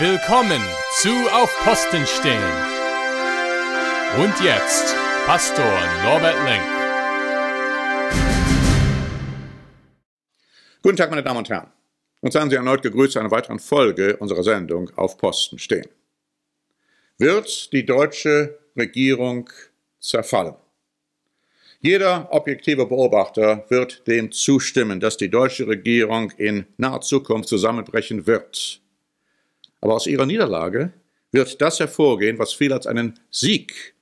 Willkommen zu Auf Posten stehen. Und jetzt Pastor Norbert Lenk. Guten Tag, meine Damen und Herren. Und seien Sie erneut gegrüßt zu einer weiteren Folge unserer Sendung Auf Posten stehen. Wird die deutsche Regierung zerfallen? Jeder objektive Beobachter wird dem zustimmen, dass die deutsche Regierung in naher Zukunft zusammenbrechen wird. Aber aus ihrer Niederlage wird das hervorgehen, was viele als einen Sieg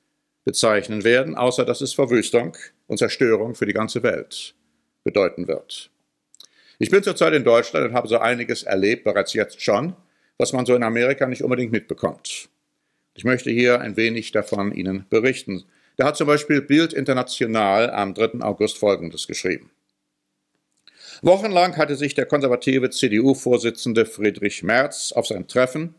bezeichnen werden, außer dass es Verwüstung und Zerstörung für die ganze Welt bedeuten wird. Ich bin zurzeit in Deutschland und habe so einiges erlebt, bereits jetzt schon, was man so in Amerika nicht unbedingt mitbekommt. Ich möchte hier ein wenig davon Ihnen berichten. Da hat zum Beispiel Bild International am 3. August Folgendes geschrieben. Wochenlang hatte sich der konservative CDU-Vorsitzende Friedrich Merz auf sein Treffen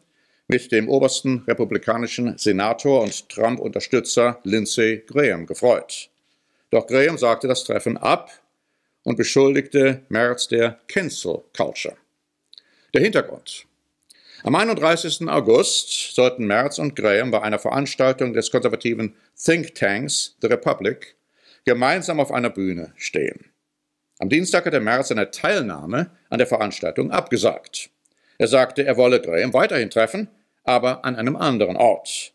mit dem obersten republikanischen Senator und Trump-Unterstützer Lindsey Graham gefreut. Doch Graham sagte das Treffen ab und beschuldigte Merz der Cancel Culture. Der Hintergrund. Am 31. August sollten Merz und Graham bei einer Veranstaltung des konservativen Think Tanks The Republic gemeinsam auf einer Bühne stehen. Am Dienstag hat der Merz seine Teilnahme an der Veranstaltung abgesagt. Er sagte, er wolle Graham weiterhin treffen, aber an einem anderen Ort.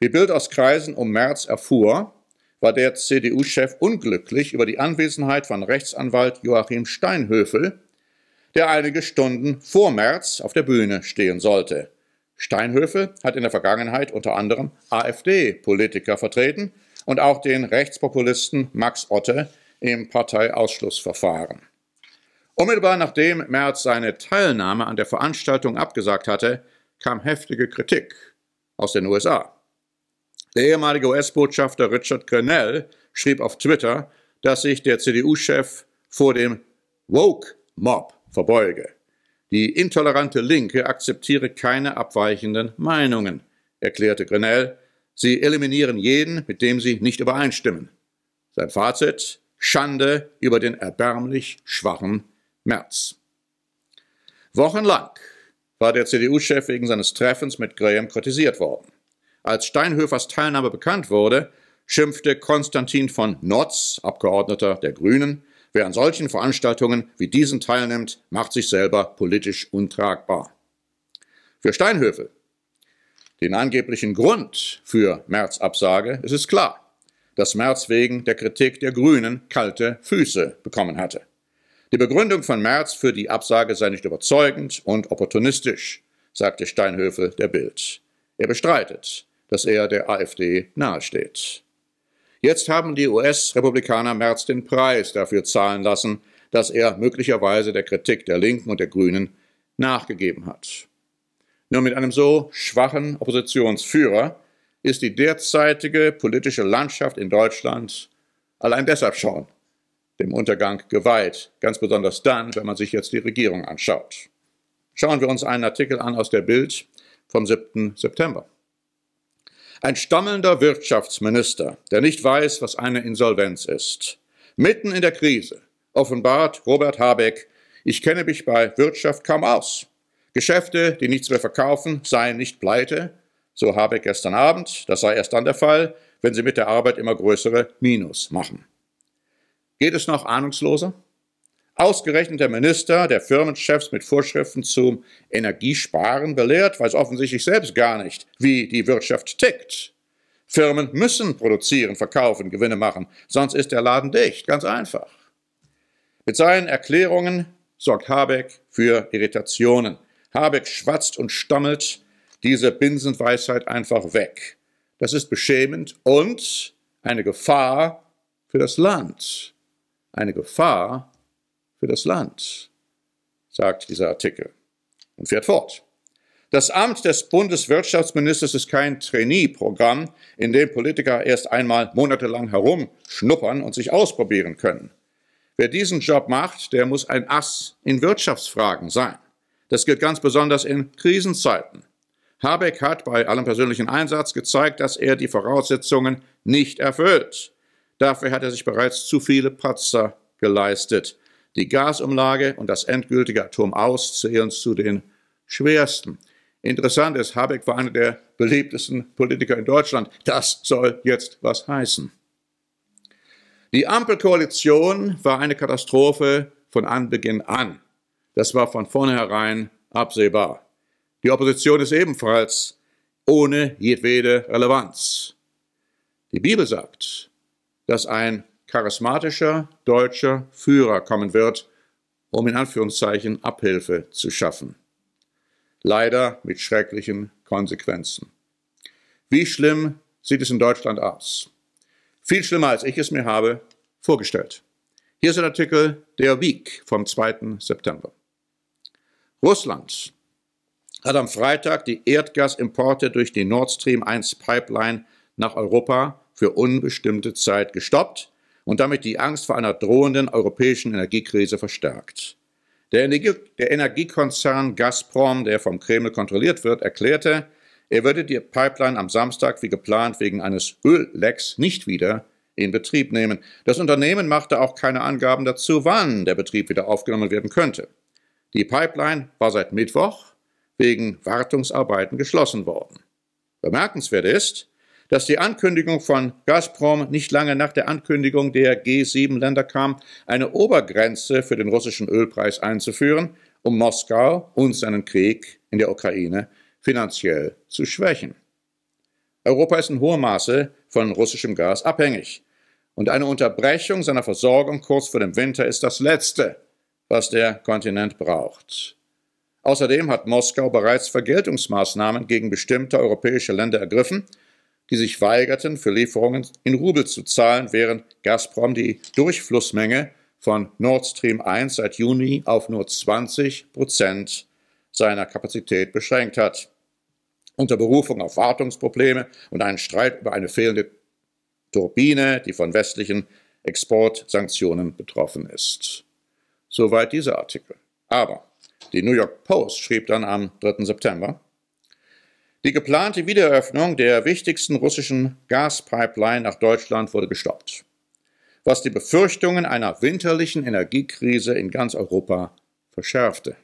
Wie Bild aus Kreisen um Merz erfuhr, war der CDU-Chef unglücklich über die Anwesenheit von Rechtsanwalt Joachim Steinhöfel, der einige Stunden vor März auf der Bühne stehen sollte. Steinhöfel hat in der Vergangenheit unter anderem AfD-Politiker vertreten und auch den Rechtspopulisten Max Otte im Parteiausschlussverfahren. Unmittelbar nachdem Merz seine Teilnahme an der Veranstaltung abgesagt hatte, kam heftige Kritik aus den USA. Der ehemalige US-Botschafter Richard Grenell schrieb auf Twitter, dass sich der CDU-Chef vor dem Woke-Mob verbeuge. Die intolerante Linke akzeptiere keine abweichenden Meinungen, erklärte Grenell. Sie eliminieren jeden, mit dem sie nicht übereinstimmen. Sein Fazit? Schande über den erbärmlich schwachen März. Wochenlang war der CDU-Chef wegen seines Treffens mit Graham kritisiert worden. Als Steinhöfers Teilnahme bekannt wurde, schimpfte Konstantin von Notz, Abgeordneter der Grünen, wer an solchen Veranstaltungen wie diesen teilnimmt, macht sich selber politisch untragbar. Für Steinhöfe, den angeblichen Grund für März Absage, ist es klar dass Merz wegen der Kritik der Grünen kalte Füße bekommen hatte. Die Begründung von Merz für die Absage sei nicht überzeugend und opportunistisch, sagte Steinhöfel der Bild. Er bestreitet, dass er der AfD nahesteht. Jetzt haben die US-Republikaner Merz den Preis dafür zahlen lassen, dass er möglicherweise der Kritik der Linken und der Grünen nachgegeben hat. Nur mit einem so schwachen Oppositionsführer ist die derzeitige politische Landschaft in Deutschland allein deshalb schon dem Untergang geweiht, ganz besonders dann, wenn man sich jetzt die Regierung anschaut. Schauen wir uns einen Artikel an aus der Bild vom 7. September. Ein stammelnder Wirtschaftsminister, der nicht weiß, was eine Insolvenz ist. Mitten in der Krise offenbart Robert Habeck, ich kenne mich bei Wirtschaft kaum aus. Geschäfte, die nichts mehr verkaufen, seien nicht pleite, so habe gestern Abend, das sei erst dann der Fall, wenn sie mit der Arbeit immer größere Minus machen. Geht es noch ahnungsloser? Ausgerechnet der Minister, der Firmenchefs mit Vorschriften zum Energiesparen belehrt, weiß offensichtlich selbst gar nicht, wie die Wirtschaft tickt. Firmen müssen produzieren, verkaufen, Gewinne machen, sonst ist der Laden dicht, ganz einfach. Mit seinen Erklärungen sorgt Habeck für Irritationen. Habeck schwatzt und stammelt, diese Binsenweisheit einfach weg. Das ist beschämend und eine Gefahr für das Land. Eine Gefahr für das Land, sagt dieser Artikel und fährt fort. Das Amt des Bundeswirtschaftsministers ist kein Trainee-Programm, in dem Politiker erst einmal monatelang herumschnuppern und sich ausprobieren können. Wer diesen Job macht, der muss ein Ass in Wirtschaftsfragen sein. Das gilt ganz besonders in Krisenzeiten. Habeck hat bei allem persönlichen Einsatz gezeigt, dass er die Voraussetzungen nicht erfüllt. Dafür hat er sich bereits zu viele Patzer geleistet. Die Gasumlage und das endgültige Atomaus zählen zu den schwersten. Interessant ist, Habeck war einer der beliebtesten Politiker in Deutschland. Das soll jetzt was heißen. Die Ampelkoalition war eine Katastrophe von Anbeginn an. Das war von vornherein absehbar. Die Opposition ist ebenfalls ohne jedwede Relevanz. Die Bibel sagt, dass ein charismatischer deutscher Führer kommen wird, um in Anführungszeichen Abhilfe zu schaffen. Leider mit schrecklichen Konsequenzen. Wie schlimm sieht es in Deutschland aus? Viel schlimmer, als ich es mir habe vorgestellt. Hier ist ein Artikel der Week vom 2. September. Russland hat am Freitag die Erdgasimporte durch die Nord Stream 1 Pipeline nach Europa für unbestimmte Zeit gestoppt und damit die Angst vor einer drohenden europäischen Energiekrise verstärkt. Der, Energie der Energiekonzern Gazprom, der vom Kreml kontrolliert wird, erklärte, er würde die Pipeline am Samstag wie geplant wegen eines Öllecks nicht wieder in Betrieb nehmen. Das Unternehmen machte auch keine Angaben dazu, wann der Betrieb wieder aufgenommen werden könnte. Die Pipeline war seit Mittwoch wegen Wartungsarbeiten geschlossen worden. Bemerkenswert ist, dass die Ankündigung von Gazprom nicht lange nach der Ankündigung der G7-Länder kam, eine Obergrenze für den russischen Ölpreis einzuführen, um Moskau und seinen Krieg in der Ukraine finanziell zu schwächen. Europa ist in hohem Maße von russischem Gas abhängig. Und eine Unterbrechung seiner Versorgung kurz vor dem Winter ist das Letzte, was der Kontinent braucht. Außerdem hat Moskau bereits Vergeltungsmaßnahmen gegen bestimmte europäische Länder ergriffen, die sich weigerten, für Lieferungen in Rubel zu zahlen, während Gazprom die Durchflussmenge von Nord Stream 1 seit Juni auf nur 20 Prozent seiner Kapazität beschränkt hat. Unter Berufung auf Wartungsprobleme und einen Streit über eine fehlende Turbine, die von westlichen Exportsanktionen betroffen ist. Soweit dieser Artikel. Aber die New York Post schrieb dann am 3. September, die geplante Wiedereröffnung der wichtigsten russischen Gaspipeline nach Deutschland wurde gestoppt, was die Befürchtungen einer winterlichen Energiekrise in ganz Europa verschärfte.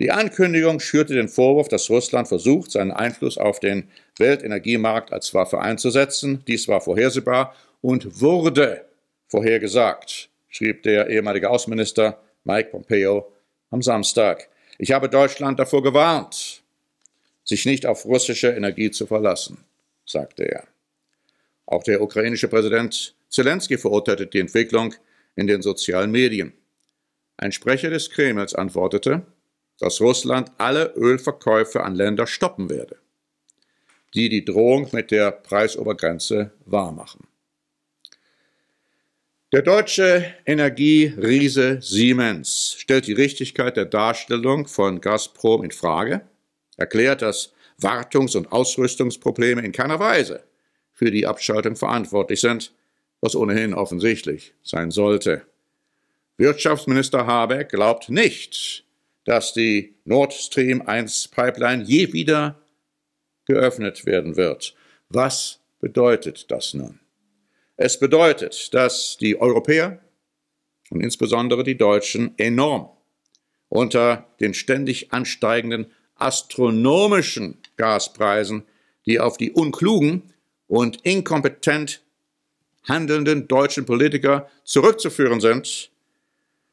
Die Ankündigung schürte den Vorwurf, dass Russland versucht, seinen Einfluss auf den Weltenergiemarkt als Waffe einzusetzen. Dies war vorhersehbar und wurde vorhergesagt, schrieb der ehemalige Außenminister Mike Pompeo am Samstag. Ich habe Deutschland davor gewarnt, sich nicht auf russische Energie zu verlassen, sagte er. Auch der ukrainische Präsident Zelensky verurteilte die Entwicklung in den sozialen Medien. Ein Sprecher des Kremls antwortete, dass Russland alle Ölverkäufe an Länder stoppen werde, die die Drohung mit der Preisobergrenze wahrmachen. Der deutsche Energieriese Siemens stellt die Richtigkeit der Darstellung von Gazprom in Frage, erklärt, dass Wartungs- und Ausrüstungsprobleme in keiner Weise für die Abschaltung verantwortlich sind, was ohnehin offensichtlich sein sollte. Wirtschaftsminister Habeck glaubt nicht, dass die Nord Stream 1 Pipeline je wieder geöffnet werden wird. Was bedeutet das nun? Es bedeutet, dass die Europäer und insbesondere die Deutschen enorm unter den ständig ansteigenden astronomischen Gaspreisen, die auf die unklugen und inkompetent handelnden deutschen Politiker zurückzuführen sind,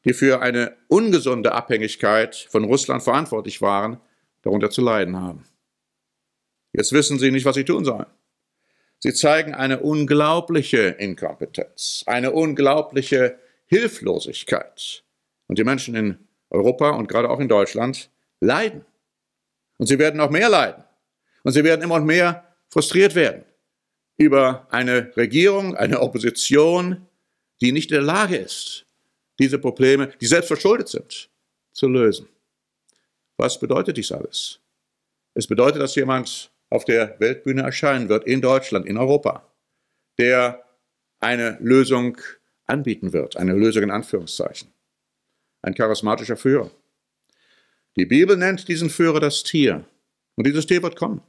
die für eine ungesunde Abhängigkeit von Russland verantwortlich waren, darunter zu leiden haben. Jetzt wissen sie nicht, was sie tun sollen. Sie zeigen eine unglaubliche Inkompetenz, eine unglaubliche Hilflosigkeit. Und die Menschen in Europa und gerade auch in Deutschland leiden. Und sie werden noch mehr leiden. Und sie werden immer mehr frustriert werden über eine Regierung, eine Opposition, die nicht in der Lage ist, diese Probleme, die selbst verschuldet sind, zu lösen. Was bedeutet dies alles? Es bedeutet, dass jemand auf der Weltbühne erscheinen wird, in Deutschland, in Europa, der eine Lösung anbieten wird, eine Lösung in Anführungszeichen. Ein charismatischer Führer. Die Bibel nennt diesen Führer das Tier. Und dieses Tier wird kommen.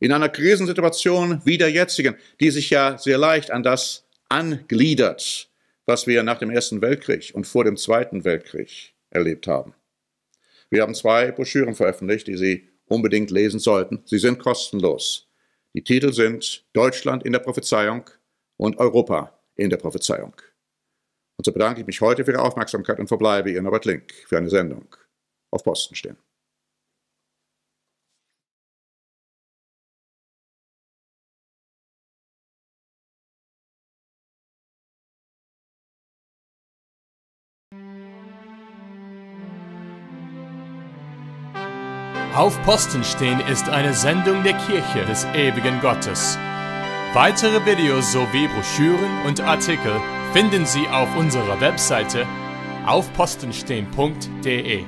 In einer Krisensituation wie der jetzigen, die sich ja sehr leicht an das angliedert, was wir nach dem Ersten Weltkrieg und vor dem Zweiten Weltkrieg erlebt haben. Wir haben zwei Broschüren veröffentlicht, die Sie unbedingt lesen sollten. Sie sind kostenlos. Die Titel sind Deutschland in der Prophezeiung und Europa in der Prophezeiung. Und so bedanke ich mich heute für Ihre Aufmerksamkeit und verbleibe Ihr Norbert Link für eine Sendung auf Posten stehen. Auf Posten stehen ist eine Sendung der Kirche des ewigen Gottes. Weitere Videos sowie Broschüren und Artikel finden Sie auf unserer Webseite aufpostenstehen.de.